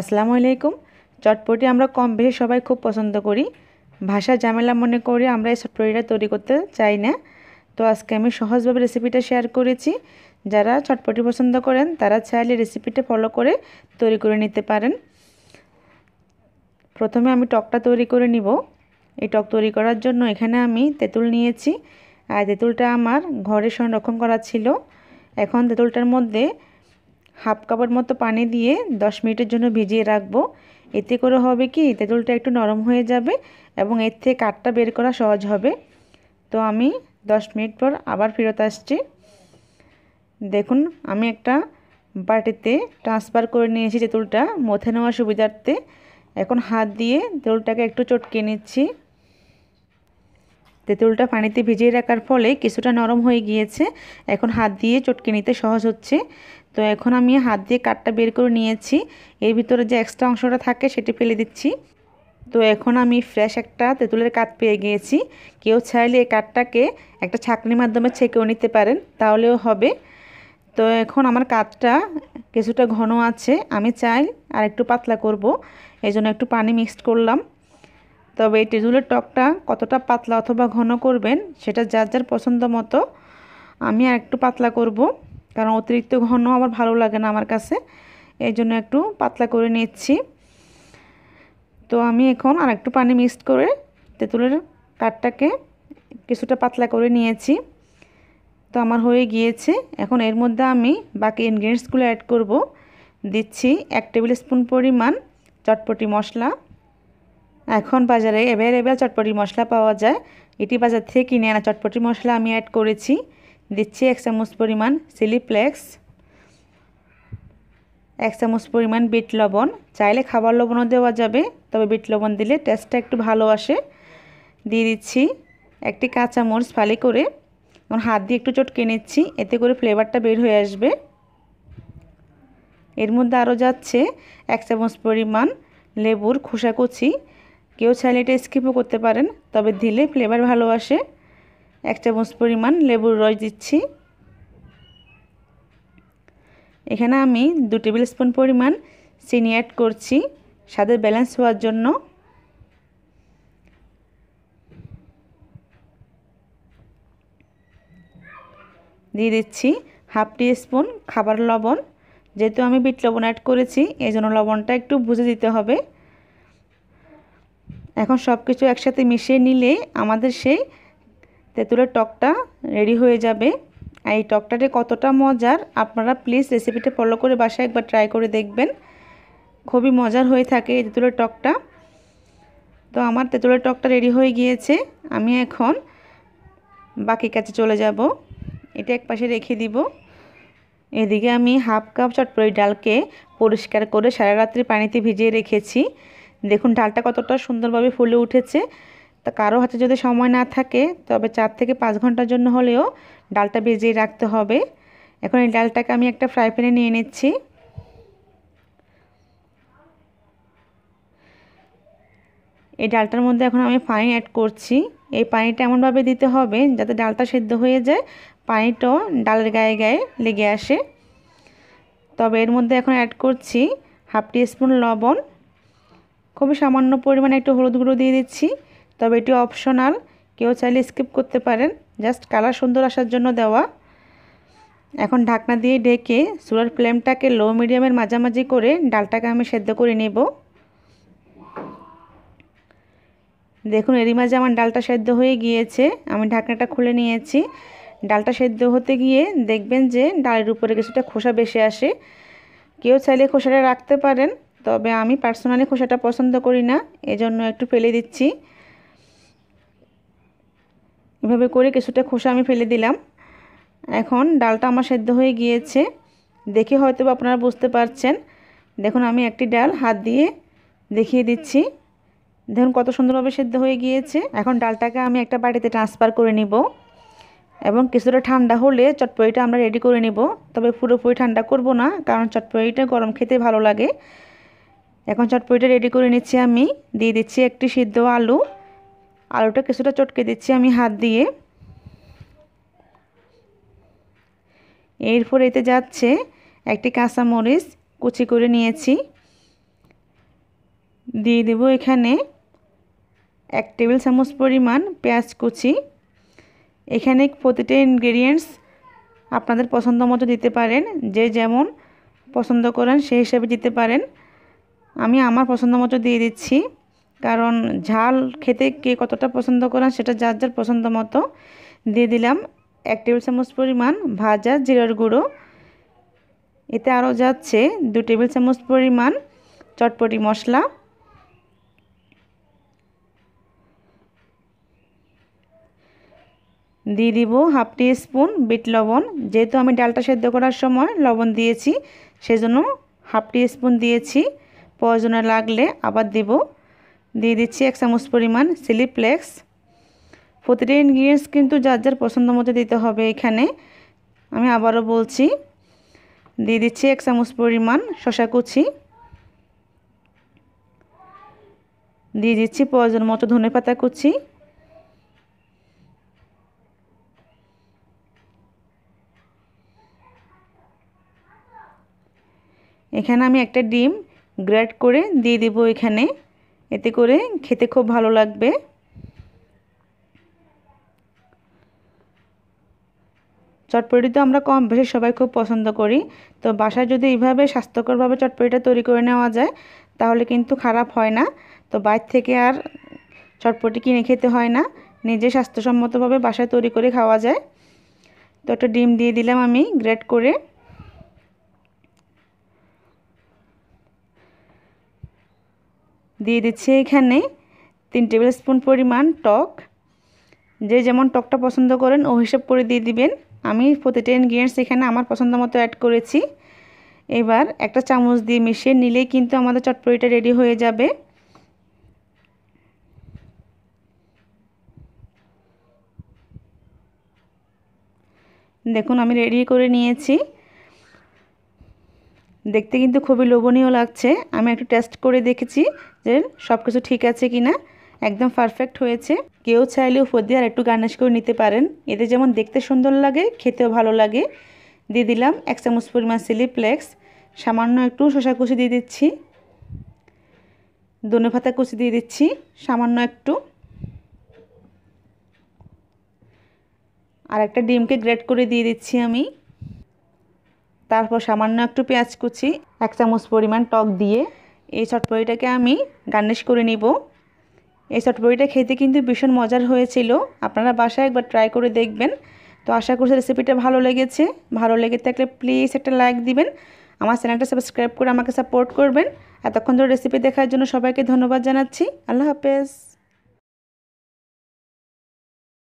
আসসালামু আলাইকুম চটপটি আমরা কম বেশি সবাই খুব পছন্দ করি ভাষা ঝামেলা মনে করে আমরা এই চটপটিটা তৈরি করতে চাই না তো আজকে আমি সহজভাবে রেসিপিটা শেয়ার করেছি যারা চটপটি পছন্দ করেন তারা চাইলে রেসিপিটা ফলো করে তৈরি করে নিতে পারেন প্রথমে আমি টকটা তৈরি করে নিব এই টক তৈরি করার জন্য এখানে আমি তেঁতুল নিয়েছি আর তেঁতুলটা আমার ঘরে সংরক্ষণ করা ছিল এখন তেঁতুলটার মধ্যে হাফ কাপের মতো পানি দিয়ে দশ মিনিটের জন্য ভিজিয়ে রাখবো এতে করে হবে কি তেঁতুলটা একটু নরম হয়ে যাবে এবং এর থেকে কাঠটা বের করা সহজ হবে তো আমি দশ মিনিট পর আবার ফেরত আসছি দেখুন আমি একটা বাটিতে ট্রান্সফার করে নিয়েছি তেঁতুলটা মথে নেওয়ার সুবিধার্থে এখন হাত দিয়ে তেঁতুলটাকে একটু চটকে নিচ্ছি তেঁতুলটা পানিতে ভিজিয়ে রাখার ফলে কিছুটা নরম হয়ে গিয়েছে এখন হাত দিয়ে চটকে নিতে সহজ হচ্ছে তো এখন আমি হাত দিয়ে কাঠটা বের করে নিয়েছি এর ভিতরে যে এক্সট্রা অংশটা থাকে সেটি ফেলে দিচ্ছি তো এখন আমি ফ্রেশ একটা তেঁতুলের কাঠ পেয়ে গিয়েছি কেউ চাইলে এই কাঠটাকে একটা ছাকনির মাধ্যমে ছেঁকেও নিতে পারেন তাহলেও হবে তো এখন আমার কাঠটা কিছুটা ঘন আছে আমি চাই আর একটু পাতলা করব এই জন্য একটু পানি মিক্সড করলাম তবে এই তেঁতুলের টকটা কতটা পাতলা অথবা ঘন করবেন সেটা যার যার পছন্দ মতো আমি আর একটু পাতলা করব কারণ অতিরিক্ত ঘন আমার ভালো লাগে না আমার কাছে এই জন্য একটু পাতলা করে নিচ্ছি তো আমি এখন আর একটু পানি মিক্সড করে তেঁতুলের কাঠটাকে কিছুটা পাতলা করে নিয়েছি তো আমার হয়ে গিয়েছে এখন এর মধ্যে আমি বাকি ইনগ্রিডিয়েন্টসগুলো অ্যাড করব দিচ্ছি এক টেবিল স্পুন পরিমাণ চটপটি মশলা এখন বাজারে অ্যাভেলেবেল চটপটি মশলা পাওয়া যায় এটি বাজার থেকে কিনে আনা চটপটি মশলা আমি অ্যাড করেছি দিচ্ছি এক চামচ পরিমাণ চিলি ফ্লেক্স এক চামচ পরিমাণ বিট লবণ চাইলে খাবার লবণও দেওয়া যাবে তবে বিট লবণ দিলে টেস্টটা একটু ভালো আসে দিয়ে দিচ্ছি একটি কাঁচামরিচ ফালি করে এবং হাত দিয়ে একটু চটকে নিচ্ছি এতে করে ফ্লেভারটা বের হয়ে আসবে এর মধ্যে আরও যাচ্ছে এক চামচ পরিমাণ লেবুর খোসা কুচি কেউ চাইলে এটা স্কিপও করতে পারেন তবে দিলে ফ্লেভার ভালো আসে এক চামচ পরিমাণ লেবুর রস দিচ্ছি এখানে আমি দু টেবিল স্পুন পরিমাণ চিনি অ্যাড করছি স্বাদের ব্যালেন্স হওয়ার জন্য দিয়ে দিচ্ছি হাফ টি স্পুন খাবার লবণ যেহেতু আমি বিট লবণ অ্যাড করেছি এই জন্য লবণটা একটু বুঝে দিতে হবে এখন সব কিছু একসাথে মিশিয়ে নিলে আমাদের সেই তেঁতুলের টকটা রেডি হয়ে যাবে আর এই টকটাতে কতটা মজার আপনারা প্লিজ রেসিপিটা ফলো করে বাসায় একবার ট্রাই করে দেখবেন খুবই মজার হয়ে থাকে এই তেঁতুলের টকটা তো আমার তেঁতুলের টকটা রেডি হয়ে গিয়েছে আমি এখন বাকি কাছে চলে যাব এটা এক পাশে রেখে দিব এদিকে আমি হাফ কাপ চটপড়ি ডালকে পরিষ্কার করে সারা রাত্রি পানিতে ভিজিয়ে রেখেছি দেখুন ডালটা কতটা সুন্দরভাবে ফুলে উঠেছে তা কারো হাতে যদি সময় না থাকে তবে চার থেকে পাঁচ ঘন্টার জন্য হলেও ডালটা বেজে রাখতে হবে এখন এই ডালটাকে আমি একটা ফ্রাই প্যানে নিয়ে নিচ্ছি এই ডালটার মধ্যে এখন আমি পানি অ্যাড করছি এই পানিটা এমনভাবে দিতে হবে যাতে ডালটা সেদ্ধ হয়ে যায় পানিটাও ডালের গায়ে গায়ে লেগে আসে তবে এর মধ্যে এখন অ্যাড করছি হাফ টি স্পুন লবণ খুবই সামান্য পরিমাণে একটু হলুদ গুঁড়ো দিয়ে দিচ্ছি তবে এটি অপশনাল কেউ চাইলে স্কিপ করতে পারেন জাস্ট কালার সুন্দর আসার জন্য দেওয়া এখন ঢাকনা দিয়ে ডেকে চুলার ফ্লেমটাকে লো মিডিয়ামের মাঝামাঝি করে ডালটাকে আমি সেদ্ধ করে নেব দেখুন এরই মাঝে আমার ডালটা সেদ্ধ হয়ে গিয়েছে আমি ঢাকনাটা খুলে নিয়েছি ডালটা সেদ্ধ হতে গিয়ে দেখবেন যে ডালের উপরে কিছুটা খোসা বেশি আসে কেউ চাইলে খোসাটা রাখতে পারেন তবে আমি পার্সোনালি খোসাটা পছন্দ করি না এজন্য একটু ফেলে দিচ্ছি এভাবে করে কিছুটা খোসা আমি ফেলে দিলাম এখন ডালটা আমার সেদ্ধ হয়ে গিয়েছে দেখে হয়তো আপনারা বুঝতে পারছেন দেখুন আমি একটি ডাল হাত দিয়ে দেখিয়ে দিচ্ছি দেখুন কত সুন্দরভাবে সেদ্ধ হয়ে গিয়েছে এখন ডালটাকে আমি একটা বাড়িতে ট্রান্সফার করে নিব এবং কিছুটা ঠান্ডা হলে চটপড়িটা আমরা রেডি করে নিব তবে পুরোপুরি ঠান্ডা করব না কারণ চটপড়িটা গরম খেতে ভালো লাগে এখন চটপটিটা রেডি করে নিচ্ছি আমি দিয়ে দিচ্ছি একটি সিদ্ধ আলু আলুটা কিছুটা চটকে দিচ্ছি আমি হাত দিয়ে এরপর এতে যাচ্ছে একটি কাঁচামরিচ কুচি করে নিয়েছি দিয়ে দেব এখানে এক টেবিল চামচ পরিমাণ পেঁয়াজ কুচি এখানে প্রতিটা ইনগ্রেডিয়েন্টস আপনাদের পছন্দ মতো দিতে পারেন যে যেমন পছন্দ করেন সেই হিসাবে দিতে পারেন আমি আমার পছন্দ মতো দিয়ে দিচ্ছি কারণ ঝাল খেতে কে কতটা পছন্দ করেন সেটা যার যার পছন্দ মতো দিয়ে দিলাম এক টেবিল চামচ পরিমাণ ভাজা জিরার গুঁড়ো এতে আরও যাচ্ছে দু টেবিল চামচ পরিমাণ চটপটি মশলা দিয়ে দিব হাফ টি স্পুন বিট লবণ যেহেতু আমি ডালটা সেদ্ধ করার সময় লবণ দিয়েছি সেজন্য হাফ টি স্পুন দিয়েছি প্রয়োজনে লাগলে আবার দেব দিয়ে দিচ্ছি এক চামচ পরিমাণ সিলিপ্লেক্স প্রতিটি ইনগ্রিডিয়েন্টস কিন্তু যার যার পছন্দ মতো দিতে হবে এখানে আমি আবারও বলছি দিয়ে দিচ্ছি এক চামচ পরিমাণ শশা কুচি দিয়ে দিচ্ছি প্রয়োজন মতো ধনে পাতা কুচি এখানে আমি একটা ডিম গ্রেড করে দিয়ে দেব এখানে এতে করে খেতে খুব ভালো লাগবে চটপটি তো আমরা কম বেশি সবাই খুব পছন্দ করি তো বাসায় যদি এইভাবে স্বাস্থ্যকরভাবে চটপটিটা তৈরি করে নেওয়া যায় তাহলে কিন্তু খারাপ হয় না তো বাইর থেকে আর চটপটি কিনে খেতে হয় না নিজে স্বাস্থ্যসম্মতভাবে বাসায় তৈরি করে খাওয়া যায় তো একটা ডিম দিয়ে দিলাম আমি গ্রেট করে দিয়ে দিচ্ছি এখানে তিন টেবিল স্পুন পরিমাণ টক যে যেমন টকটা পছন্দ করেন ও হিসেব করে দিয়ে দিবেন আমি প্রতিটা ইনগ্রিডিয়েন্টস এখানে আমার পছন্দ মতো অ্যাড করেছি এবার একটা চামচ দিয়ে মিশিয়ে নিলেই কিন্তু আমাদের চটপটিটা রেডি হয়ে যাবে দেখুন আমি রেডি করে নিয়েছি দেখতে কিন্তু খুবই লোভনীয় লাগছে আমি একটু টেস্ট করে দেখেছি যে সব কিছু ঠিক আছে কি না একদম পারফেক্ট হয়েছে কেউ চাইলে উপর দিয়ে আর একটু গার্নিশ করে নিতে পারেন এতে যেমন দেখতে সুন্দর লাগে খেতেও ভালো লাগে দিয়ে দিলাম এক চামচ পরিমাণ সিলি ফ্লেক্স সামান্য একটু শশা কুচি দিয়ে দিচ্ছি দনে পাতা কুচি দিয়ে দিচ্ছি সামান্য একটু আর একটা ডিমকে গ্রেট করে দিয়ে দিচ্ছি আমি তারপর সামান্য একটু পেঁয়াজ কুচি এক চামচ পরিমাণ টক দিয়ে এই চটপড়িটাকে আমি গার্নিশ করে নিব এই চটপড়িটা খেতে কিন্তু ভীষণ মজার হয়েছিল আপনারা বাসায় একবার ট্রাই করে দেখবেন তো আশা করছি রেসিপিটা ভালো লেগেছে ভালো লেগে থাকলে প্লিজ একটা লাইক দিবেন আমার চ্যানেলটা সাবস্ক্রাইব করে আমাকে সাপোর্ট করবেন এতক্ষণ ধরে রেসিপি দেখার জন্য সবাইকে ধন্যবাদ জানাচ্ছি আল্লাহ হাফেজ